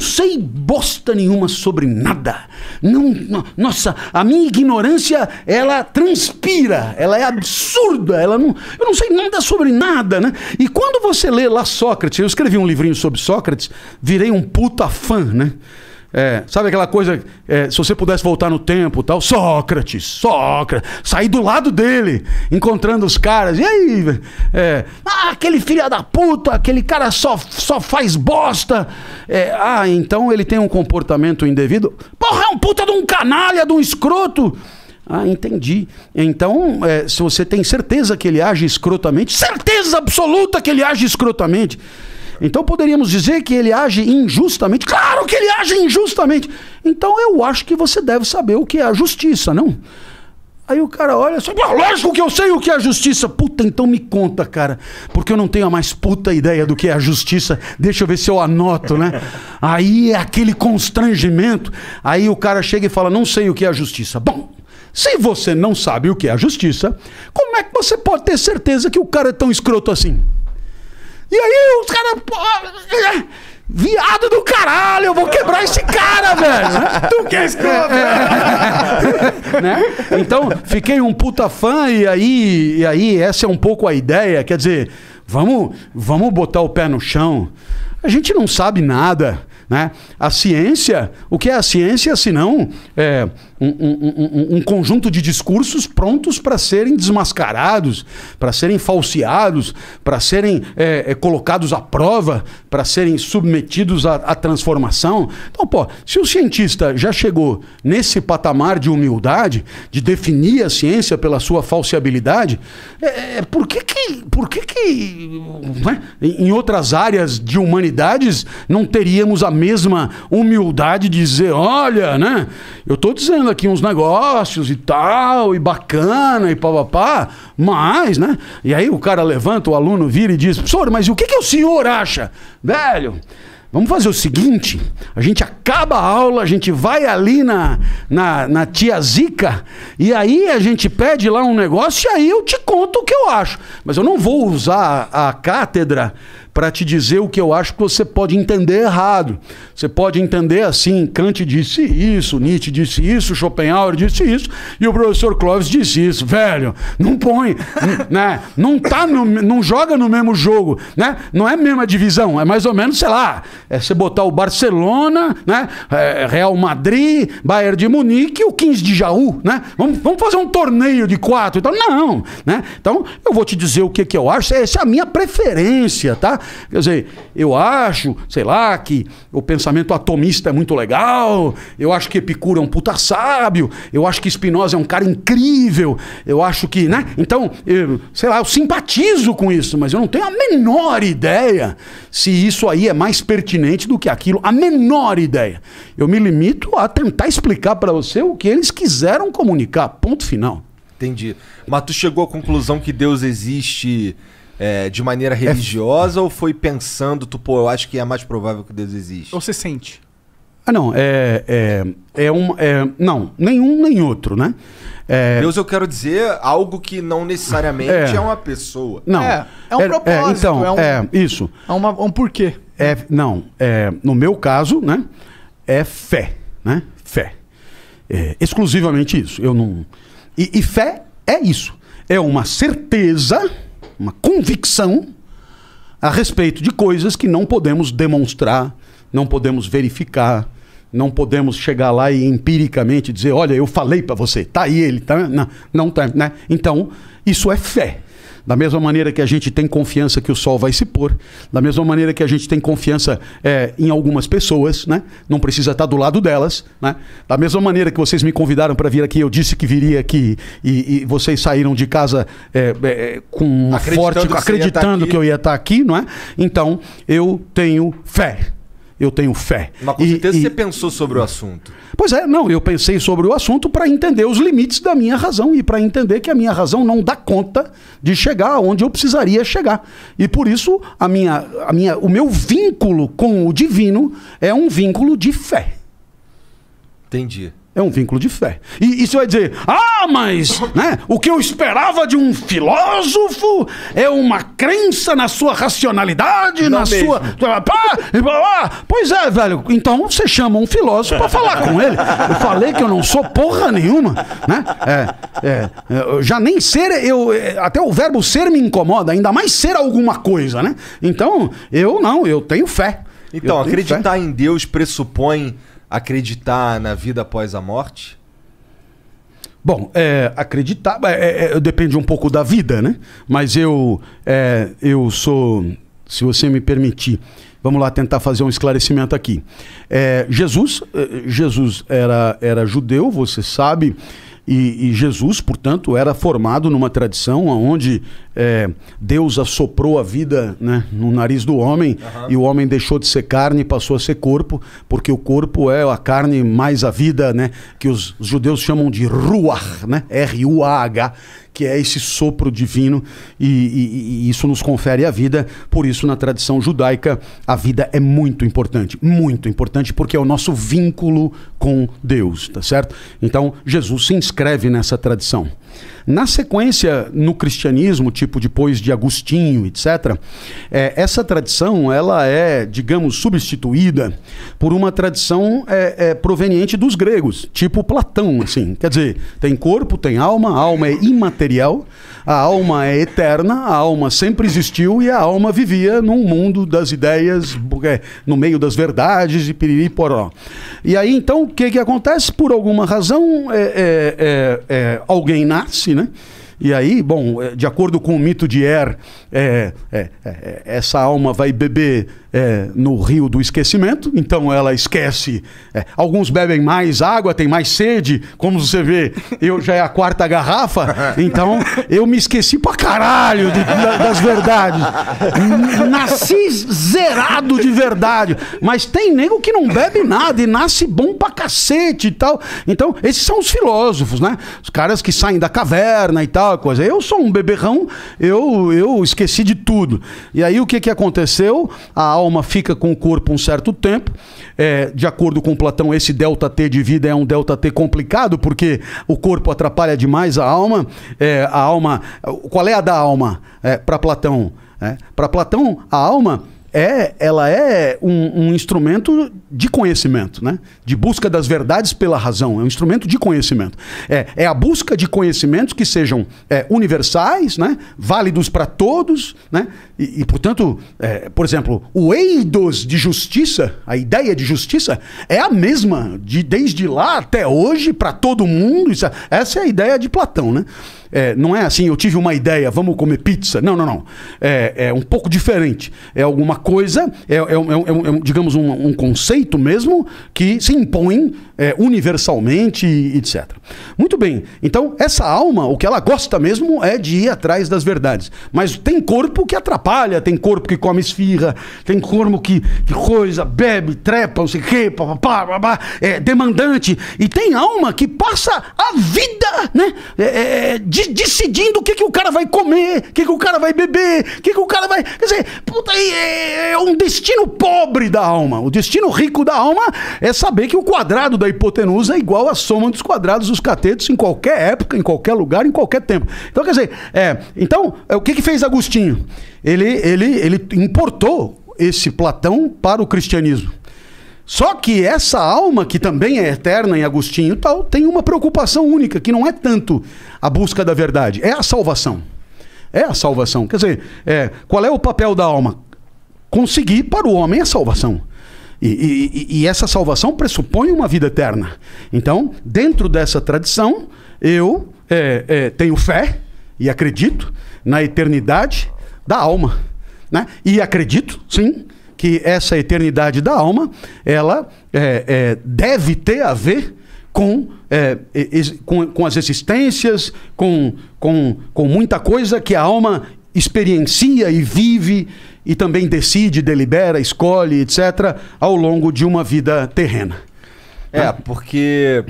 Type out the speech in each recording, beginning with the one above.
não sei bosta nenhuma sobre nada. Não, não, nossa, a minha ignorância, ela transpira, ela é absurda, ela não, eu não sei nada sobre nada, né? E quando você lê lá Sócrates, eu escrevi um livrinho sobre Sócrates, virei um puta fã, né? É, sabe aquela coisa, é, se você pudesse voltar no tempo tal, Sócrates, Sócrates, sair do lado dele, encontrando os caras, e aí? É, ah, aquele filho da puta, aquele cara só, só faz bosta. É, ah, então ele tem um comportamento indevido? Porra, é um puta de um canalha, de um escroto. Ah, entendi. Então, é, se você tem certeza que ele age escrotamente, certeza absoluta que ele age escrotamente. Então poderíamos dizer que ele age injustamente? Claro que ele age injustamente. Então eu acho que você deve saber o que é a justiça, não? Aí o cara olha só, ah, lógico que eu sei o que é a justiça. Puta, então me conta, cara. Porque eu não tenho a mais puta ideia do que é a justiça. Deixa eu ver se eu anoto, né? Aí é aquele constrangimento. Aí o cara chega e fala, não sei o que é a justiça. Bom, se você não sabe o que é a justiça, como é que você pode ter certeza que o cara é tão escroto assim? E aí os caras. Viado do caralho, eu vou quebrar esse cara, velho. tu que é escroto, é. né? Então, fiquei um puta fã e aí, e aí essa é um pouco a ideia, quer dizer, vamos, vamos botar o pé no chão. A gente não sabe nada, né? A ciência, o que é a ciência senão é um, um, conjunto de discursos prontos para serem desmascarados, para serem falseados, para serem é, é, colocados à prova, para serem submetidos à, à transformação. Então, pô, se o cientista já chegou nesse patamar de humildade, de definir a ciência pela sua falseabilidade, é, é por que que, por que, que né? em outras áreas de humanidades não teríamos a mesma humildade de dizer, olha, né? Eu estou dizendo fazendo aqui uns negócios e tal, e bacana, e pá, mas, né? E aí o cara levanta, o aluno vira e diz: professor, mas o que, que o senhor acha? Velho. Vamos fazer o seguinte: a gente acaba a aula, a gente vai ali na, na, na, tia Zica, e aí a gente pede lá um negócio, e aí eu te conto o que eu acho. Mas eu não vou usar a cátedra para te dizer o que eu acho que você pode entender errado. Você pode entender assim: Kant disse isso, Nietzsche disse isso, Schopenhauer disse isso, e o professor Clóvis disse isso. Velho, não põe, né? Não tá no, não joga no mesmo jogo, né? Não é a mesma divisão, é mais ou menos, sei lá, é você botar o Barcelona, né? É Real Madrid, Bayern de Munique e o 15 de Jaú, né? Vamos, vamos fazer um torneio de quatro. Então, não, né? Então, eu vou te dizer o que, que eu acho, essa é a minha preferência, tá? Quer dizer, eu acho, sei lá, que o pensamento atomista é muito legal, eu acho que Epicuro é um puta sábio, eu acho que Spinoza é um cara incrível, eu acho que, né? Então, eu, sei lá, eu simpatizo com isso, mas eu não tenho a menor ideia se isso aí é mais pertinente do que aquilo, a menor ideia. Eu me limito a tentar explicar para você o que eles quiseram comunicar, ponto final. Entendi. Mas tu chegou à conclusão que Deus existe é, de maneira é religiosa é... ou foi pensando, tu, pô, eu acho que é mais provável que Deus existe? Ou você sente? Ah, não, é. É, é um. É, não, nenhum nem outro, né? É... Deus, eu quero dizer algo que não necessariamente é, é uma pessoa. Não. É, é um é, é, propósito. então, é, um, é isso. É uma, um porquê. É, não, é, no meu caso, né? É fé, né? Fé. exclusivamente isso. Eu não. E, e fé é isso. É uma certeza uma convicção a respeito de coisas que não podemos demonstrar, não podemos verificar, não podemos chegar lá e empiricamente dizer, olha, eu falei para você, tá aí ele, tá? Né? Não, não tá, né? Então, isso é fé. Da mesma maneira que a gente tem confiança que o sol vai se pôr, da mesma maneira que a gente tem confiança é, em algumas pessoas, né? Não precisa estar do lado delas, né? Da mesma maneira que vocês me convidaram para vir aqui, eu disse que viria aqui e, e vocês saíram de casa é, é, com acreditando forte, que acreditando que eu ia estar aqui, não é? Então eu tenho fé eu tenho fé. Mas com e, certeza e... você pensou sobre o assunto. Pois é, não, eu pensei sobre o assunto para entender os limites da minha razão e para entender que a minha razão não dá conta de chegar onde eu precisaria chegar. E por isso a minha, a minha, o meu vínculo com o divino é um vínculo de fé. Entendi. É um vínculo de fé. E, e você vai dizer, ah, mas né, o que eu esperava de um filósofo é uma crença na sua racionalidade, Não na mesmo. sua. pois é, velho. Então você chama um filósofo para falar com ele. Eu falei que eu não sou porra nenhuma. Né? É, é, já nem ser, eu, é, até o verbo ser me incomoda, ainda mais ser alguma coisa, né? Então, eu não, eu tenho fé. Então, acreditar fé. em Deus pressupõe acreditar na vida após a morte? Bom, é, acreditar é, é, depende um pouco da vida, né? Mas eu, é, eu sou, se você me permitir, vamos lá tentar fazer um esclarecimento aqui. É, Jesus, é, Jesus era, era judeu, você sabe. E, e Jesus, portanto, era formado numa tradição onde é, Deus assoprou a vida né, no nariz do homem uhum. e o homem deixou de ser carne e passou a ser corpo, porque o corpo é a carne mais a vida, né, que os, judeus chamam de ruach, né, R-U-A-H, que é esse sopro divino, e, e, e isso nos confere a vida. Por isso, na tradição judaica, a vida é muito importante, muito importante, porque é o nosso vínculo com Deus, tá certo? Então, Jesus se inscreve nessa tradição. Na sequência, no cristianismo, tipo depois de Agostinho, etc., é, essa tradição ela é, digamos, substituída por uma tradição é, é, proveniente dos gregos, tipo Platão, assim. Quer dizer, tem corpo, tem alma, a alma é imaterial a alma é eterna, a alma sempre existiu e a alma vivia num mundo das ideias, no meio das verdades e piriri poró. E aí então o que, que acontece? Por alguma razão, é, é, é, é alguém nasce, né? E aí, bom, eh, de acordo com o mito de Er, é, é, é, é essa alma vai beber é, no rio do esquecimento, então ela esquece. É, alguns bebem mais água, tem mais sede, como você vê, eu já é a quarta garrafa, então eu me esqueci pra caralho de, da, das verdades. Nasci zerado de verdade. Mas tem nego que não bebe nada e nasce bom pra cacete e tal. Então, esses são os filósofos, né? Os caras que saem da caverna e tal tal coisa. Eu sou um beberrão, eu, eu esqueci de tudo. E aí o que, que aconteceu? A alma fica com o corpo um certo tempo. É, de acordo com Platão, esse delta T de vida é um delta T complicado, porque o corpo atrapalha demais a alma. É, a alma. Qual é a da alma é, para Platão? É, para Platão, a alma é, ela é um, um, instrumento de conhecimento, né? De busca das verdades pela razão. É um instrumento de conhecimento. É, é a busca de conhecimentos que sejam é, universais, né? Válidos para todos, né? E, e portanto, é, por exemplo, o eidos de justiça, a ideia de justiça, é a mesma de desde lá até hoje para todo mundo. Isso, é, essa é a ideia de Platão, né? É, não é assim, eu tive uma ideia, vamos comer pizza. Não, não, não. É, é um pouco diferente. É alguma coisa, é, é é, é, é digamos, um, um, conceito mesmo que se impõe é, universalmente, etc. Muito bem. Então, essa alma, o que ela gosta mesmo é de ir atrás das verdades. Mas tem corpo que atrapalha, tem corpo que come esfirra, tem corpo que, que coisa, bebe, trepa, não sei o quê, é demandante. E tem alma que passa a vida, né? de, decidindo o que, que o cara vai comer, o que, que o cara vai beber, o que, que o cara vai. Quer dizer, puta, é, é um destino pobre da alma. O destino rico da alma é saber que o quadrado da hipotenusa é igual à soma dos quadrados dos catetos em qualquer época, em qualquer lugar, em qualquer tempo. Então, quer dizer, é, então, é, o que, que fez Agostinho? Ele, ele, ele importou esse Platão para o cristianismo. Só que essa alma, que também é eterna em Agostinho e tal, tem uma preocupação única, que não é tanto a busca da verdade, é a salvação. É a salvação. Quer dizer, é, qual é o papel da alma? Conseguir para o homem a salvação. E, e, e, essa salvação pressupõe uma vida eterna. Então, dentro dessa tradição, eu é, é, tenho fé e acredito na eternidade da alma. Né? E acredito, sim, que essa eternidade da alma, ela é, é, deve ter a ver com, é, com, com, as existências, com, com, com muita coisa que a alma experiencia e vive e também decide, delibera, escolhe, etc., ao longo de uma vida terrena. É, porque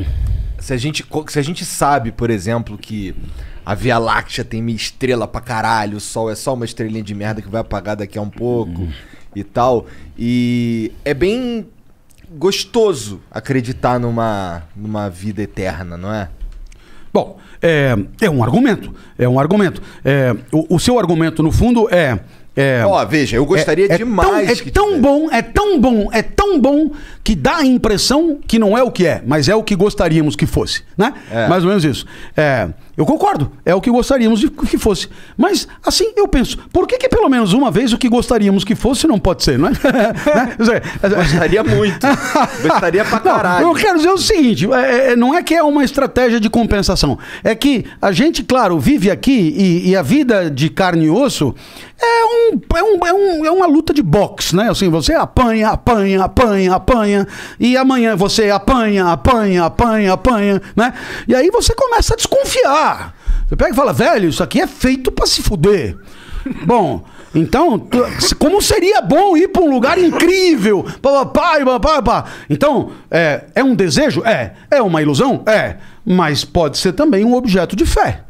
se a gente, se a gente sabe, por exemplo, que a Via Láctea tem estrela pra caralho, o Sol é só uma estrelinha de merda que vai apagar daqui a um pouco. Hum e tal. E é bem gostoso acreditar numa, numa vida eterna, não é? Bom, é, é um argumento. É um argumento. É, o, o seu argumento, no fundo, é. é Ó, é, oh, veja, eu gostaria é, é demais. Tão, é tão bom, é tão bom, é tão bom que dá a impressão que não é o que é, mas é o que gostaríamos que fosse, né? É. Mais ou menos isso. É, eu concordo, é o que gostaríamos que fosse. Mas, assim, eu penso, por que, que pelo menos uma vez o que gostaríamos que fosse não pode ser, não é? Né? é, é. Gostaria muito. gostaria pra caralho. Não, eu quero dizer o seguinte, é, é, não é que é uma estratégia de compensação, é que a gente, claro, vive aqui e, e a vida de carne e osso é, um, é, um, é, um, é uma luta de boxe, né? Assim, você apanha, apanha, apanha, apanha, apanha, e amanhã você apanha, apanha, apanha, apanha, né? E aí você começa a desconfiar. Você pega e fala, velho, isso aqui é feito para se fuder. Bom, então, como seria bom ir para um lugar incrível? Papai, papai, papai. Então, é, é um desejo? É. É uma ilusão? É. Mas pode ser também um objeto de fé.